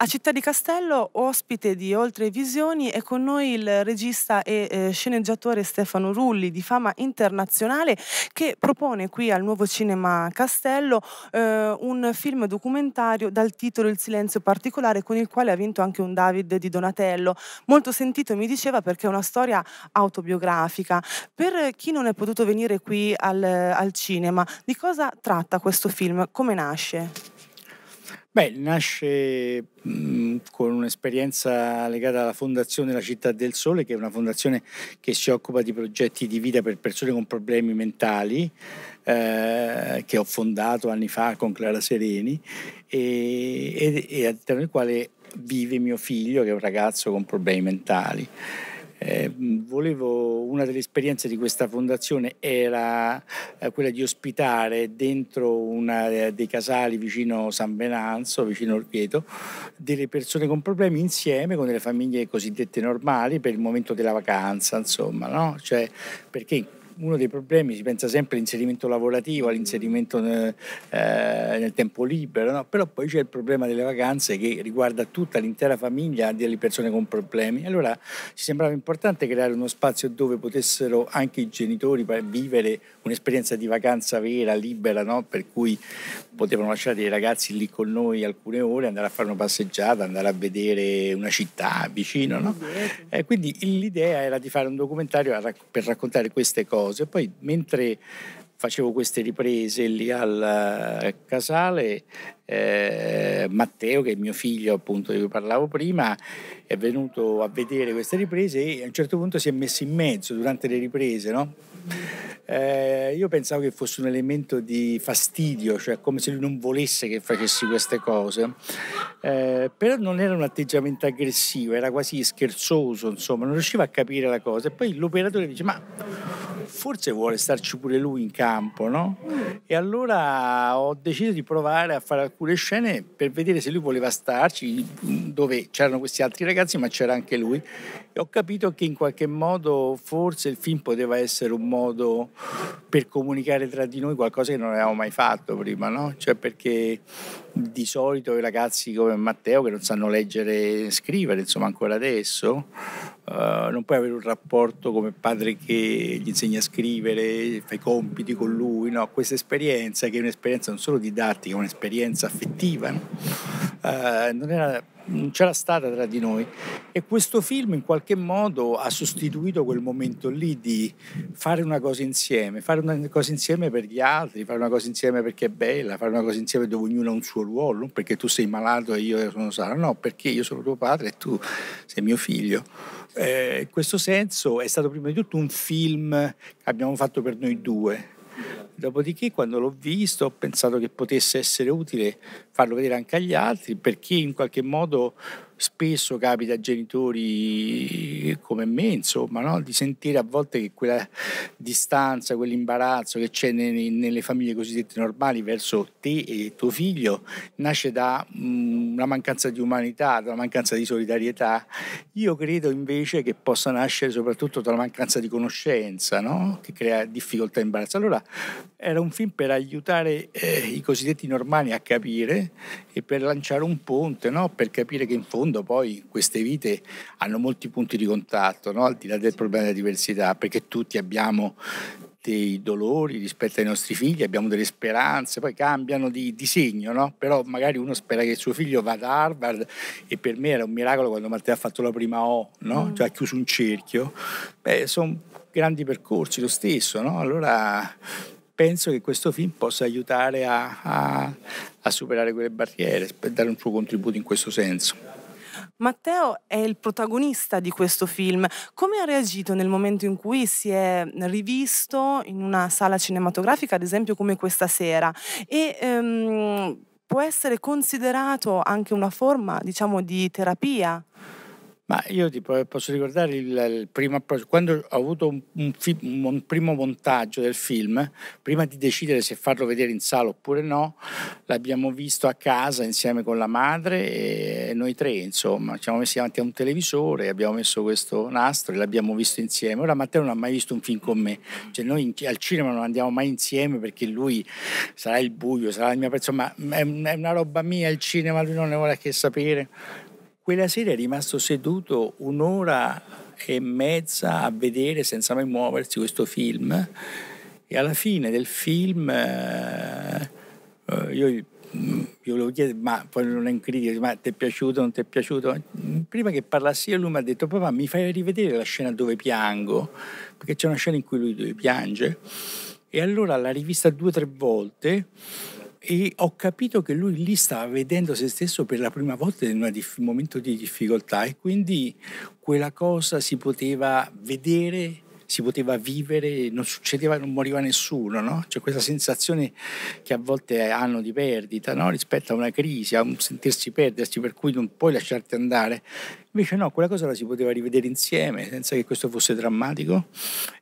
A Città di Castello, ospite di Oltre Visioni, è con noi il regista e eh, sceneggiatore Stefano Rulli, di fama internazionale, che propone qui al Nuovo Cinema Castello eh, un film documentario dal titolo Il silenzio particolare, con il quale ha vinto anche un David di Donatello. Molto sentito, mi diceva, perché è una storia autobiografica. Per chi non è potuto venire qui al, al cinema, di cosa tratta questo film? Come nasce? Beh, nasce mh, con un'esperienza legata alla Fondazione La Città del Sole, che è una fondazione che si occupa di progetti di vita per persone con problemi mentali, eh, che ho fondato anni fa con Clara Sereni, e, e, e all'interno del quale vive mio figlio, che è un ragazzo con problemi mentali. Eh, volevo, una delle esperienze di questa fondazione era eh, quella di ospitare dentro una eh, dei casali vicino San Benanzo, vicino Orvieto, delle persone con problemi insieme con delle famiglie cosiddette normali per il momento della vacanza, insomma, no? cioè, perché uno dei problemi, si pensa sempre all'inserimento lavorativo, mm. all'inserimento nel, eh, eh, nel tempo libero, no? però poi c'è il problema delle vacanze che riguarda tutta l'intera famiglia delle persone con problemi. Allora ci sembrava importante creare uno spazio dove potessero anche i genitori vivere un'esperienza di vacanza vera, libera, no? per cui potevano lasciare i ragazzi lì con noi alcune ore, andare a fare una passeggiata, andare a vedere una città vicino. No? Eh, quindi l'idea era di fare un documentario per raccontare queste cose cose. Poi mentre facevo queste riprese lì al eh, casale, eh, Matteo, che è mio figlio appunto di cui parlavo prima, è venuto a vedere queste riprese e a un certo punto si è messo in mezzo durante le riprese, no? Eh, io pensavo che fosse un elemento di fastidio, cioè come se lui non volesse che facessi queste cose, eh, però non era un atteggiamento aggressivo, era quasi scherzoso, insomma, non riusciva a capire la cosa. E poi l'operatore dice, ma forse vuole starci pure lui in campo, no? E allora ho deciso di provare a fare alcune scene per vedere se lui voleva starci, dove c'erano questi altri ragazzi, ma c'era anche lui. E ho capito che in qualche modo forse il film poteva essere un modo per comunicare tra di noi qualcosa che non avevamo mai fatto prima, no? Cioè perché di solito i ragazzi come Matteo che non sanno leggere e scrivere, insomma ancora adesso, eh, non puoi avere un rapporto come padre che gli insegna a scrivere, fai compiti con lui, no? questa esperienza che è un'esperienza non solo didattica, è un'esperienza affettiva, no? uh, non era non c'era stata tra di noi. E questo film in qualche modo ha sostituito quel momento lì di fare una cosa insieme, fare una cosa insieme per gli altri, fare una cosa insieme perché è bella, fare una cosa insieme dove ognuno ha un suo ruolo, non perché tu sei malato e io sono sano, no, perché io sono tuo padre e tu sei mio figlio. Eh, in questo senso è stato prima di tutto un film che abbiamo fatto per noi due Dopodiché, quando l'ho visto, ho pensato che potesse essere utile farlo vedere anche agli altri, perché in qualche modo spesso capita a genitori come me, insomma, no? di sentire a volte che quella distanza, quell'imbarazzo che c'è nelle, nelle famiglie cosiddette normali verso te e tuo figlio nasce da... Mh, mm, la mancanza di umanità, dalla mancanza di solidarietà, io credo invece che possa nascere soprattutto dalla mancanza di conoscenza, no? che crea difficoltà e imbarazzo. Allora era un film per aiutare eh, i cosiddetti normali a capire e per lanciare un ponte, no? per capire che in fondo poi queste vite hanno molti punti di contatto, no? al di là del problema della diversità, perché tutti abbiamo dei dolori rispetto ai nostri figli, abbiamo delle speranze, poi cambiano di, di segno, no? però magari uno spera che il suo figlio vada a Harvard e per me era un miracolo quando Matteo ha fatto la prima O, no? mm. cioè ha chiuso un cerchio, beh sono grandi percorsi lo stesso, no? allora penso che questo film possa aiutare a, a, a superare quelle barriere, dare un suo contributo in questo senso. Matteo è il protagonista di questo film. Come ha reagito nel momento in cui si è rivisto in una sala cinematografica, ad esempio come questa sera? E ehm, può essere considerato anche una forma, diciamo, di terapia? Ma io ti posso ricordare il, il primo approccio, quando ho avuto un, un, un, primo montaggio del film, prima di decidere se farlo vedere in sala oppure no, l'abbiamo visto a casa insieme con la madre e noi tre, insomma, ci siamo messi davanti a un televisore, abbiamo messo questo nastro e l'abbiamo visto insieme. Ora Matteo non ha mai visto un film con me, cioè noi in, al cinema non andiamo mai insieme perché lui sarà il buio, sarà la mia persona, ma è, è una roba mia il cinema, lui non ne vuole che sapere quella sera è rimasto seduto un'ora e mezza a vedere senza mai muoversi questo film e alla fine del film eh, eh io mm, io lo chiedo, ma poi non è un critico, ma ti è piaciuto, non ti è piaciuto? Prima che parlassi io lui mi ha detto, papà mi fai rivedere la scena dove piango, perché c'è una scena in cui lui piange. E allora l'ha rivista due o tre volte e ho capito che lui lì stava vedendo se stesso per la prima volta in un momento di difficoltà e quindi quella cosa si poteva vedere si poteva vivere, non succedeva, non moriva nessuno, no? Cioè questa sensazione che a volte hanno di perdita, no? Rispetto a una crisi, a un sentirsi perdersi, per cui non puoi lasciarti andare. Invece no, quella cosa la si poteva rivedere insieme senza che questo fosse drammatico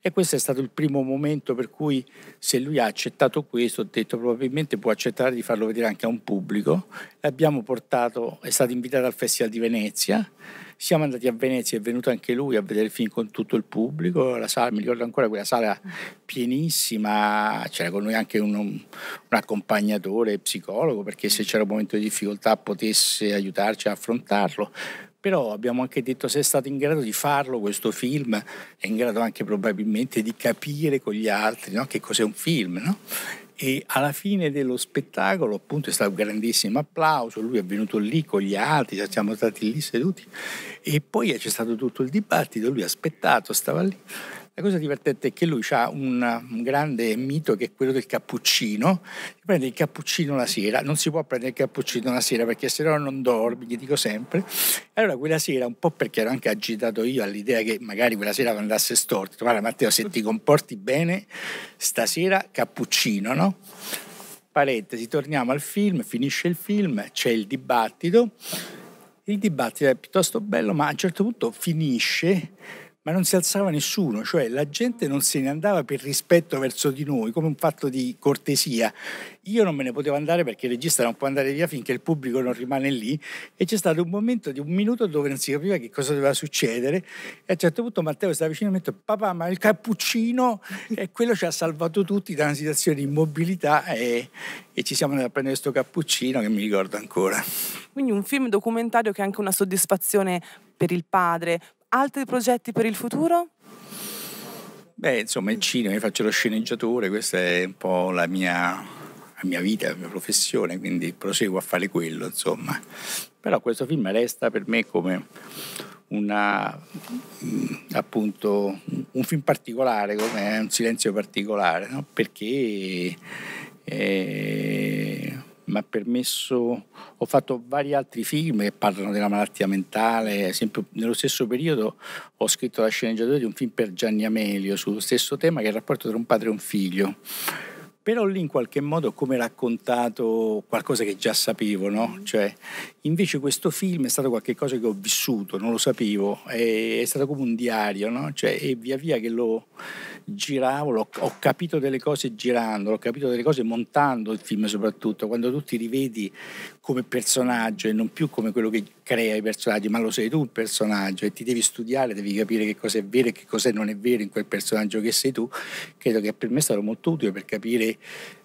e questo è stato il primo momento per cui se lui ha accettato questo, ho detto probabilmente può accettare di farlo vedere anche a un pubblico. L'abbiamo portato, è stato invitato al Festival di Venezia siamo andati a Venezia, è venuto anche lui a vedere il film con tutto il pubblico, la sala, mi ricordo ancora quella sala pienissima, c'era con noi anche un, un accompagnatore psicologo perché se mm. c'era un momento di difficoltà potesse aiutarci a affrontarlo però abbiamo anche detto se è stato in grado di farlo questo film, è in grado anche probabilmente di capire con gli altri no? che cos'è un film. No? e alla fine dello spettacolo appunto è stato un grandissimo applauso, lui è venuto lì con gli altri, cioè, siamo stati lì seduti e poi c'è stato tutto il dibattito, lui ha aspettato, stava lì la cosa divertente è che lui ha un, un, grande mito che è quello del cappuccino. Si prende il cappuccino la sera, non si può prendere il cappuccino la sera perché se no non dormi, gli dico sempre. allora quella sera, un po' perché ero anche agitato io all'idea che magari quella sera andasse storto, guarda Matteo se ti comporti bene, stasera cappuccino, no? Parentesi, torniamo al film, finisce il film, c'è il dibattito. Il dibattito è piuttosto bello, ma a un certo punto finisce ma non si alzava nessuno, cioè la gente non se ne andava per rispetto verso di noi, come un fatto di cortesia. Io non me ne potevo andare perché il regista non può andare via finché il pubblico non rimane lì e c'è stato un momento di un minuto dove non si capiva che cosa doveva succedere e a un certo punto Matteo stava vicino e mi ha detto papà ma il cappuccino e quello ci ha salvato tutti da una situazione di immobilità e, e ci siamo andati a prendere questo cappuccino che mi ricordo ancora. Quindi un film documentario che è anche una soddisfazione per il padre, altri progetti per il futuro? Beh, insomma, il cinema, io faccio lo sceneggiatore, questa è un po' la mia la mia vita, la mia professione, quindi proseguo a fare quello, insomma. Però questo film resta per me come una, mm, appunto, un film particolare, come eh, un silenzio particolare, no? perché eh, mi ha permesso, ho fatto vari altri film che parlano della malattia mentale, ad esempio nello stesso periodo ho scritto la sceneggiatura di un film per Gianni Amelio sullo stesso tema che è il rapporto tra un padre e un figlio però lì in qualche modo come raccontato qualcosa che già sapevo, no? Mm. Cioè, invece questo film è stato qualcosa che ho vissuto, non lo sapevo, è, è stato come un diario, no? Cioè, e via via che lo giravo, lo, ho capito delle cose girando, ho capito delle cose montando il film soprattutto, quando tu ti rivedi come personaggio e non più come quello che crea i personaggi, ma lo sei tu il personaggio e ti devi studiare, devi capire che cosa è vero e che cosa non è vero in quel personaggio che sei tu, credo che per me è stato molto utile per capire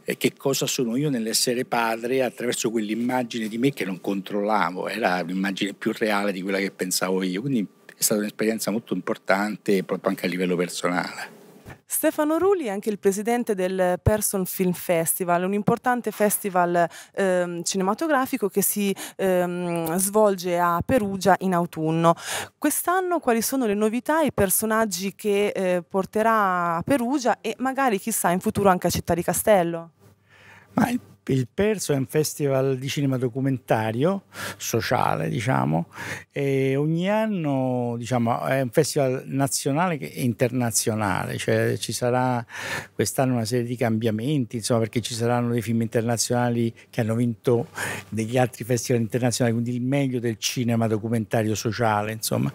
anche che cosa sono io nell'essere padre attraverso quell'immagine di me che non controllavo, era un'immagine più reale di quella che pensavo io, quindi è stata un'esperienza molto importante proprio anche a livello personale. Stefano Ruli è anche il presidente del Person Film Festival, un importante festival ehm, cinematografico che si ehm, svolge a Perugia in autunno. Quest'anno quali sono le novità, i personaggi che eh, porterà a Perugia e magari chissà in futuro anche a Città di Castello? Ma il il Perso è un festival di cinema documentario, sociale diciamo, e ogni anno diciamo, è un festival nazionale e internazionale, cioè ci sarà quest'anno una serie di cambiamenti, insomma, perché ci saranno dei film internazionali che hanno vinto degli altri festival internazionali, quindi il meglio del cinema documentario sociale, insomma.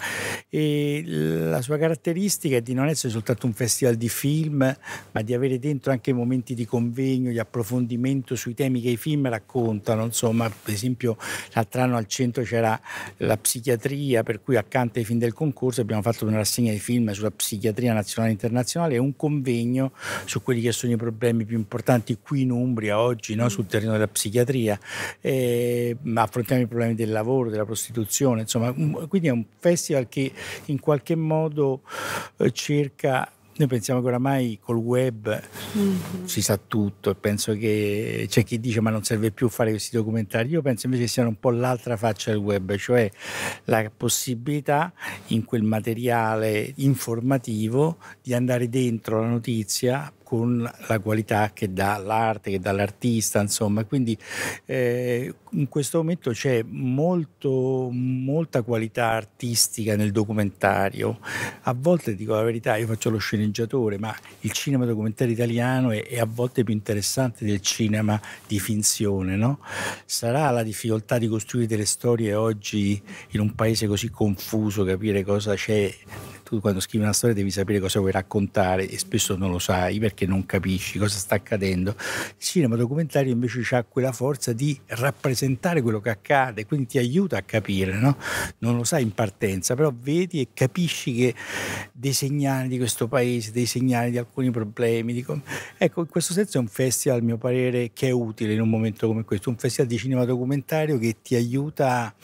E la sua caratteristica è di non essere soltanto un festival di film, ma di avere dentro anche momenti di convegno, di approfondimento sui temi che i film raccontano, insomma, per esempio l'altro anno al centro c'era la psichiatria, per cui accanto ai film del concorso abbiamo fatto una rassegna di film sulla psichiatria nazionale e internazionale e un convegno su quelli che sono i problemi più importanti qui in Umbria oggi, no? Mm. sul terreno della psichiatria. E affrontiamo i problemi del lavoro, della prostituzione, insomma, quindi è un festival che in qualche modo eh, cerca noi pensiamo che oramai col web mm-hmm. si sa tutto e penso che c'è chi dice ma non serve più fare questi documentari. Io penso invece che siano un po' l'altra faccia del web, cioè la possibilità in quel materiale informativo di andare dentro la notizia con la qualità che dà l'arte, che dà l'artista, insomma. Quindi eh, in questo momento c'è molto, molta qualità artistica nel documentario. A volte dico la verità, io faccio lo sceneggiatore, ma il cinema documentario italiano è, è a volte più interessante del cinema di finzione, no? Sarà la difficoltà di costruire delle storie oggi in un paese così confuso, capire cosa c'è tu quando scrivi una storia devi sapere cosa vuoi raccontare e spesso non lo sai perché perché non capisci cosa sta accadendo. Il cinema documentario invece ha quella forza di rappresentare quello che accade, quindi ti aiuta a capire, no? non lo sai in partenza, però vedi e capisci che dei segnali di questo paese, dei segnali di alcuni problemi. Di com- ecco, in questo senso è un festival, a mio parere, che è utile in un momento come questo, un festival di cinema documentario che ti aiuta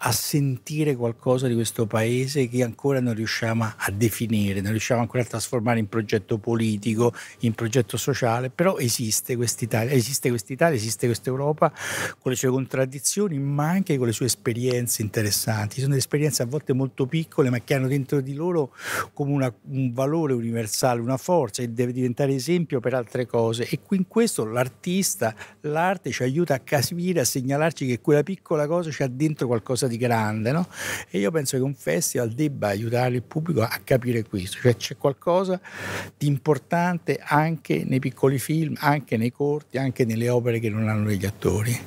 a sentire qualcosa di questo paese che ancora non riusciamo a definire, non riusciamo ancora a trasformare in progetto politico, in progetto sociale, però esiste quest'Italia, esiste quest'Italia, esiste questa Europa con le sue contraddizioni, ma anche con le sue esperienze interessanti. Sono delle esperienze a volte molto piccole, ma che hanno dentro di loro come una, un valore universale, una forza che deve diventare esempio per altre cose. E qui in questo l'artista, l'arte ci aiuta a capire, a segnalarci che quella piccola cosa c'ha dentro qualcosa di grande. No? E io penso che un festival debba aiutare il pubblico a capire questo, cioè c'è qualcosa di importante anche nei piccoli film, anche nei corti, anche nelle opere che non hanno degli attori.